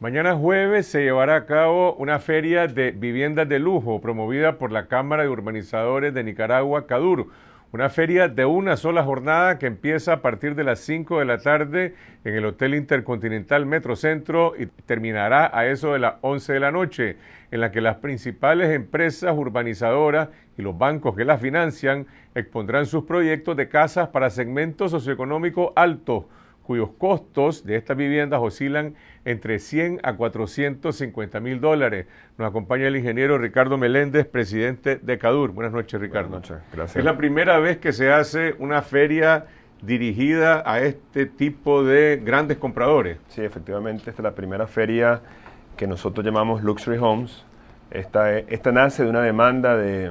Mañana jueves se llevará a cabo una feria de viviendas de lujo promovida por la Cámara de Urbanizadores de Nicaragua, CADUR. Una feria de una sola jornada que empieza a partir de las 5 de la tarde en el Hotel Intercontinental Metrocentro y terminará a eso de las 11 de la noche, en la que las principales empresas urbanizadoras y los bancos que las financian expondrán sus proyectos de casas para segmentos socioeconómicos altos cuyos costos de estas viviendas oscilan entre 100 a 450 mil dólares. Nos acompaña el ingeniero Ricardo Meléndez, presidente de CADUR. Buenas noches, Ricardo. Buenas noches, gracias. Es la primera vez que se hace una feria dirigida a este tipo de grandes compradores. Sí, efectivamente, esta es la primera feria que nosotros llamamos Luxury Homes. Esta, nace de una demanda de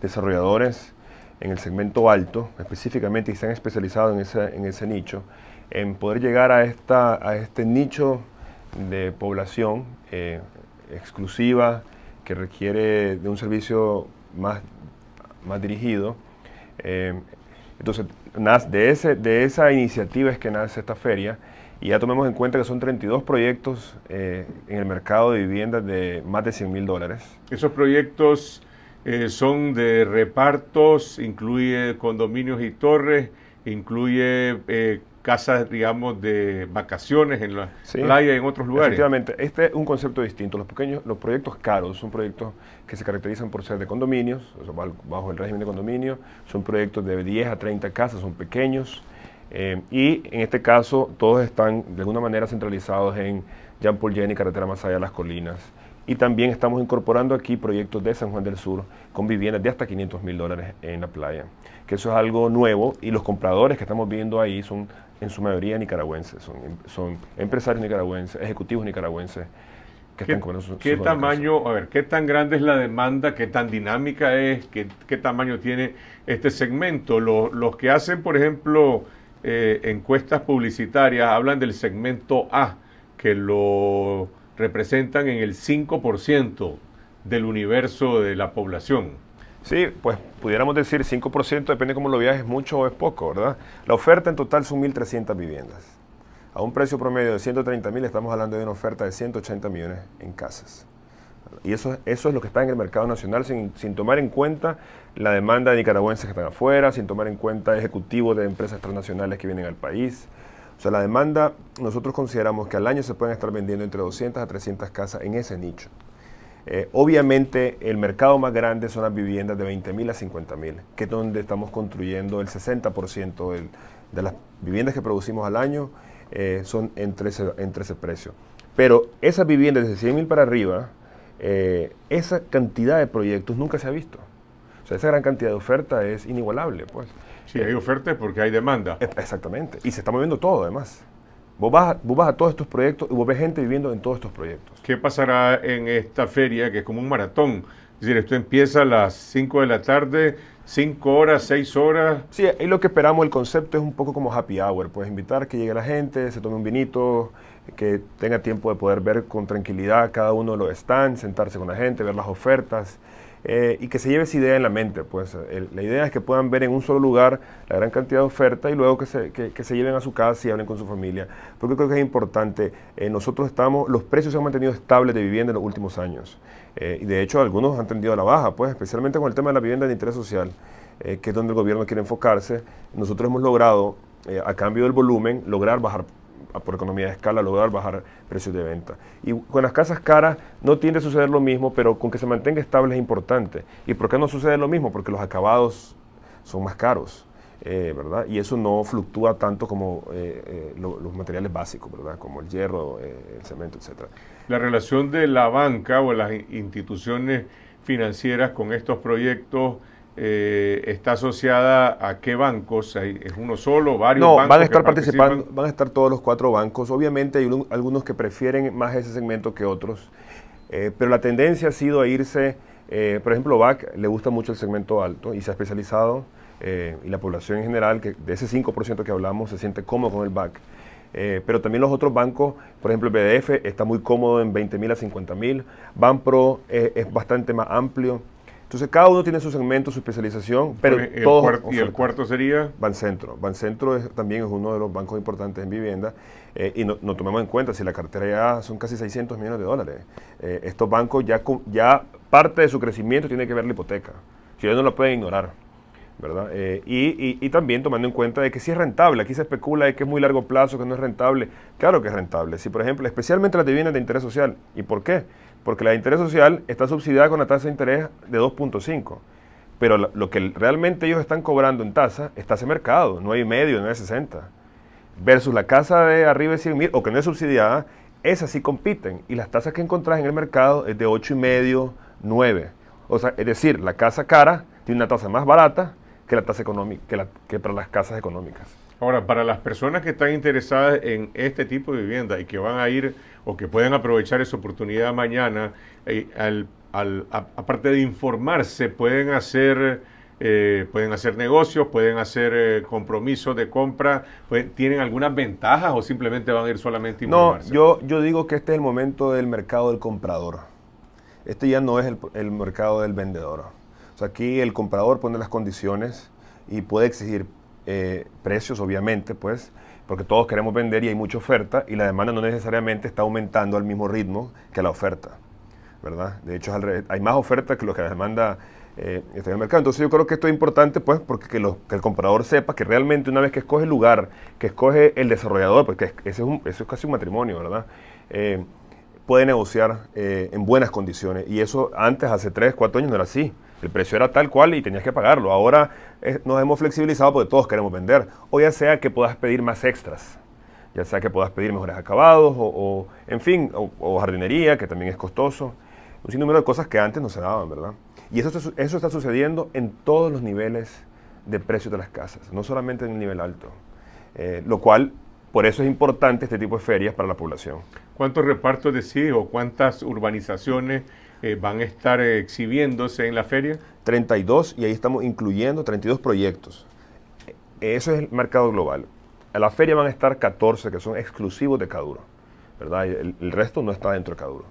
desarrolladores en el segmento alto, específicamente, y se han especializado en ese nicho en poder llegar a, esta, a este nicho de población eh, exclusiva que requiere de un servicio más, más dirigido. Eh, entonces, de, ese, de esa iniciativa es que nace esta feria y ya tomemos en cuenta que son 32 proyectos eh, en el mercado de viviendas de más de 100 mil dólares. Esos proyectos son de repartos, incluye condominios y torres, incluye eh, casas, digamos, de vacaciones en la playa y en otros lugares. Efectivamente, este es un concepto distinto. Los pequeños, los proyectos caros son proyectos que se caracterizan por ser de condominios, bajo el régimen de condominio, son proyectos de 10 a 30 casas, son pequeños, eh, y en este caso todos están de alguna manera centralizados en Jean Paul Jenny, Carretera Más Allá de las Colinas, y también estamos incorporando aquí proyectos de San Juan del Sur con viviendas de hasta 500 mil dólares en la playa, que eso es algo nuevo y los compradores que estamos viendo ahí son en su mayoría nicaragüenses, son, em, empresarios nicaragüenses, ejecutivos nicaragüenses que ¿Qué, están ¿Qué tamaño, a ver, qué tan grande es la demanda, qué tan dinámica es, qué, tamaño tiene este segmento? Los, que hacen, por ejemplo, eh, encuestas publicitarias hablan del segmento A, que lo representan en el 5% del universo de la población. Sí, pues pudiéramos decir 5%, depende cómo lo viajes, mucho o es poco, ¿verdad? La oferta en total son 1.300 viviendas. A un precio promedio de 130.000 estamos hablando de una oferta de 180 millones en casas. Y eso, eso es lo que está en el mercado nacional sin, sin tomar en cuenta la demanda de nicaragüenses que están afuera, sin tomar en cuenta ejecutivos de empresas transnacionales que vienen al país, o sea, la demanda, nosotros consideramos que al año se pueden estar vendiendo entre 200 a 300 casas en ese nicho. Eh, obviamente el mercado más grande son las viviendas de 20.000 a 50.000, que es donde estamos construyendo el 60% de las viviendas que producimos al año, eh, son entre ese, entre ese precio. Pero esas viviendas de 100.000 para arriba, eh, esa cantidad de proyectos nunca se ha visto. O sea, esa gran cantidad de oferta es inigualable, pues. Sí, hay ofertas porque hay demanda. E, exactamente. Y se está moviendo todo, además. Vos vas, vos vas, a todos estos proyectos y vos ves gente viviendo en todos estos proyectos. ¿Qué pasará en esta feria que es como un maratón? Es decir, esto empieza a las 5 de la tarde, 5 horas, 6 horas. Sí, es lo que esperamos. El concepto es un poco como happy hour. Puedes invitar que llegue la gente, se tome un vinito, que tenga tiempo de poder ver con tranquilidad cada uno de los stands, sentarse con la gente, ver las ofertas. Eh, y que se lleve esa idea en la mente. Pues la idea es que puedan ver en un solo lugar la gran cantidad de oferta y luego que se, lleven a su casa y hablen con su familia. Porque creo que es importante. Eh, nosotros estamos, los precios se han mantenido estables de vivienda en los últimos años. Eh, y de hecho algunos han tendido a la baja, pues especialmente con el tema de la vivienda de interés social, que es donde el gobierno quiere enfocarse. Nosotros hemos logrado, a cambio del volumen, lograr bajar por economía de escala lograr bajar precios de venta. Y con las casas caras no tiende a suceder lo mismo, pero con que se mantenga estable es importante. ¿Y por qué no sucede lo mismo? Porque los acabados son más caros. Eh, ¿verdad? Y eso no fluctúa tanto como eh, eh, los materiales básicos, ¿verdad? Como el hierro, el cemento, etc. La relación de la banca o las instituciones financieras con estos proyectos eh, está asociada a qué bancos? ¿Es uno solo? ¿Varios bancos? No, van a estar participando, van a estar todos los cuatro bancos. Obviamente hay algunos que prefieren más ese segmento que otros, eh, pero la tendencia ha sido a irse, eh, por ejemplo, BAC le gusta mucho el segmento alto y se ha especializado, y la población en general, que de ese 5% que hablamos, se siente cómodo con el BAC. pero también los otros bancos, por ejemplo el BDF está muy cómodo en 20 mil a 50.000 mil, Banpro es bastante más amplio, entonces cada uno tiene su segmento, su especialización, pero ¿Y el cuarto sería? Bancentro. Bancentro también es uno de los bancos importantes en vivienda eh, y nos tomamos en cuenta, si la cartera ya son casi 600 millones de dólares, eh, estos bancos ya, ya parte de su crecimiento tiene que ver la hipoteca, si ellos no lo pueden ignorar. ¿verdad? Eh, y, también tomando en cuenta de que si es rentable, aquí se especula de que es muy largo plazo, que no es rentable, claro que es rentable, si por ejemplo, especialmente las viviendas de interés social, ¿y por qué? porque la de interés social está subsidiada con la tasa de interés de 2.5, pero lo que realmente ellos están cobrando en tasa está ese mercado, 9,5, 9,60, versus la casa de arriba de 100 o que no es subsidiada, esas sí compiten y las tasas que encontrás en el mercado es de 8,5, 9. O sea, es decir, la casa cara tiene una tasa más barata que la tasa económica, que, para las casas económicas. Ahora, para las personas que están interesadas en este tipo de vivienda y que van a ir o que pueden aprovechar esa oportunidad mañana, eh, aparte de informarse, pueden hacer, eh, pueden hacer negocios, pueden hacer eh, compromisos de compra, ¿tienen algunas ventajas o simplemente van a ir solamente a informarse? No, yo, yo digo que este es el momento del mercado del comprador. Este ya no es el mercado del vendedor. O sea, aquí el comprador pone las condiciones y puede exigir eh, precios, obviamente, pues, porque todos queremos vender y hay mucha oferta y la demanda no necesariamente está aumentando al mismo ritmo que la oferta, ¿verdad? De hecho, hay más oferta que lo que la demanda eh, en el mercado. Entonces yo creo que esto es importante, pues, porque que el comprador sepa que realmente una vez que escoge el lugar, que escoge el desarrollador, porque ese es, eso es casi un matrimonio, ¿verdad? Eh, puede negociar en buenas condiciones y eso antes, hace 3, 4 años, no era así. El precio era tal cual y tenías que pagarlo. Ahora eh, nos hemos flexibilizado porque todos queremos vender. O ya sea que puedas pedir más extras, ya sea que puedas pedir mejores acabados o, en fin, o, jardinería, que también es costoso. Un sinnúmero de cosas que antes no se daban, ¿verdad? Y eso, está, eso está sucediendo en todos los niveles de precios de las casas, no solamente en el nivel alto. Eh, lo cual, por eso es importante este tipo de ferias para la población. ¿Cuántos repartos de sí o cuántas urbanizaciones eh, van a estar eh, exhibiéndose en la feria? 32 y ahí estamos incluyendo 32 proyectos. Eso es el mercado global. A la feria van a estar 14 que son exclusivos de Caduro, ¿verdad? El, resto no está dentro de Caduro.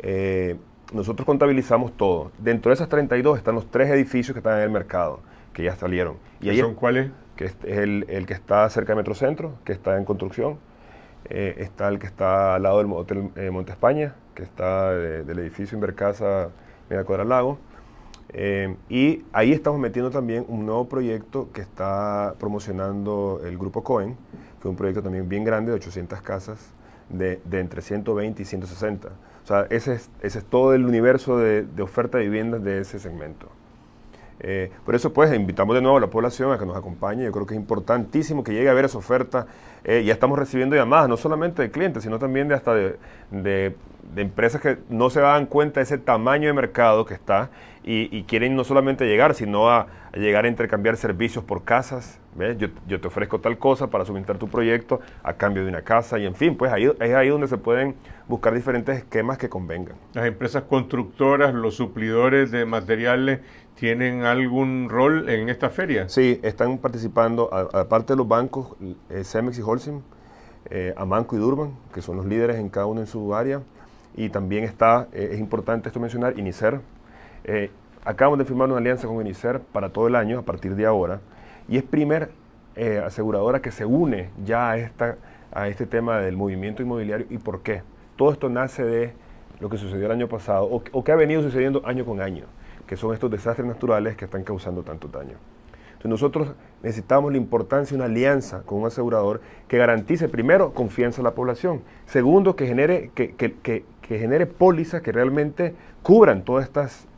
Eh, nosotros contabilizamos todo. Dentro de esas 32 están los tres edificios que están en el mercado, que ya salieron. Y ¿Son cuáles? Que es el, que está cerca de Metrocentro, que está en construcción. está el que está al lado del Hotel Monte España, que está del edificio Invercasa al Lago. Eh, y ahí estamos metiendo también un nuevo proyecto que está promocionando el Grupo Cohen, que es un proyecto también bien grande de 800 casas de, entre 120 y 160. O sea, ese es, ese es todo el universo de oferta de viviendas de ese segmento. Eh, por eso, pues, invitamos de nuevo a la población a que nos acompañe. Yo creo que es importantísimo que llegue a ver esa oferta. Eh, ya estamos recibiendo llamadas, no solamente de clientes, sino también de hasta de, empresas que no se dan cuenta de ese tamaño de mercado que está y, quieren no solamente llegar, sino a, llegar a intercambiar servicios por casas. Yo, te ofrezco tal cosa para suministrar tu proyecto a cambio de una casa. Y en fin, pues ahí, es ahí donde se pueden buscar diferentes esquemas que convengan. Las empresas constructoras, los suplidores de materiales tienen algún rol en esta feria. Sí, están participando, aparte de los bancos, eh, Cemex y Holcim, eh, Amanco y Durban, que son los líderes en cada uno en su área, y también está, eh, es importante esto mencionar, INICER. Eh, acabamos de firmar una alianza con INICER para todo el año, a partir de ahora, y es primer aseguradora que se une ya a, a este tema del movimiento inmobiliario y por qué. Todo esto nace de lo que sucedió el año pasado o que ha venido sucediendo año con año que son estos desastres naturales que están causando tanto daño. Entonces nosotros necesitamos la importancia de una alianza con un asegurador que garantice, primero, confianza a la población. Segundo, que genere, que, genere pólizas que realmente cubran todos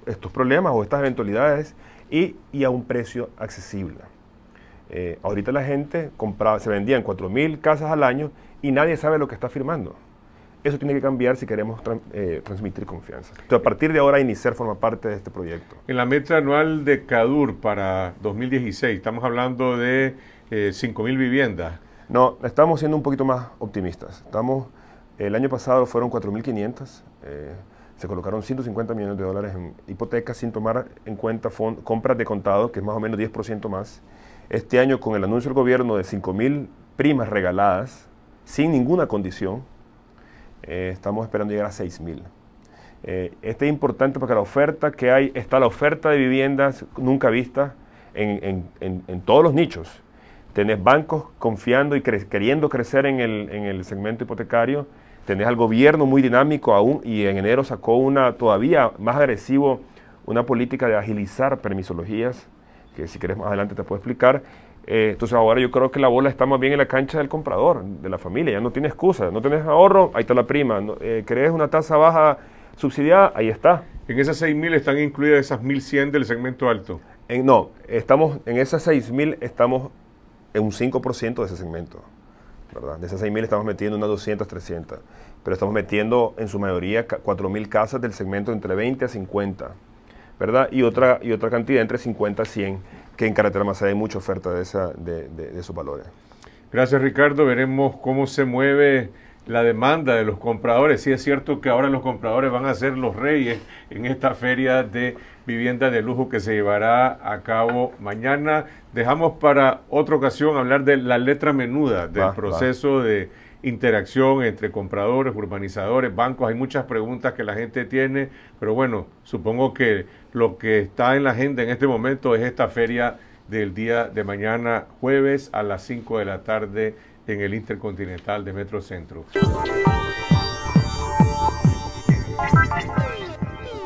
estos problemas o estas eventualidades y, a un precio accesible. Eh, ahorita la gente compraba, se vendían 4.000 casas al año y nadie sabe lo que está firmando. Eso tiene que cambiar si queremos eh, transmitir confianza. Entonces, a partir de ahora, iniciar forma parte de este proyecto. En la meta anual de CADUR para 2016, estamos hablando de 5.000 eh, viviendas. No, estamos siendo un poquito más optimistas. Estamos, el año pasado fueron 4.500. Eh, se colocaron 150 millones de dólares en hipotecas sin tomar en cuenta compras de contado, que es más o menos 10% más. Este año, con el anuncio del gobierno de 5.000 primas regaladas, sin ninguna condición, eh, estamos esperando llegar a 6.000. mil. Eh, este es importante porque la oferta que hay, está la oferta de viviendas nunca vista en, todos los nichos. Tenés bancos confiando y queriendo crecer en el, segmento hipotecario, tenés al gobierno muy dinámico aún y en enero sacó una todavía más agresivo, una política de agilizar permisologías, que si querés más adelante te puedo explicar, eh, entonces ahora yo creo que la bola está más bien en la cancha del comprador, de la familia, ya no tiene excusa, no tienes ahorro, ahí está la prima, eh, crees una tasa baja subsidiada, ahí está. ¿En esas 6.000 están incluidas esas 1.100 del segmento alto? En, no, estamos, en esas 6.000 estamos en un 5% de ese segmento. De esas 6.000 estamos metiendo unas 200, 300. Pero estamos metiendo en su mayoría 4.000 casas del segmento entre 20 a 50. ¿verdad? Y otra, y otra cantidad entre 50 a 100 que en Carretera más hay mucha oferta de, esa, de, de esos valores. Gracias Ricardo, veremos cómo se mueve la demanda de los compradores. Sí es cierto que ahora los compradores van a ser los reyes en esta feria de vivienda de lujo que se llevará a cabo mañana. Dejamos para otra ocasión hablar de la letra menuda, del proceso de interacción entre compradores, urbanizadores, bancos. Hay muchas preguntas que la gente tiene, pero bueno, supongo que lo que está en la agenda en este momento es esta feria del día de mañana, jueves a las 5 de la tarde en el Intercontinental de Metrocentro.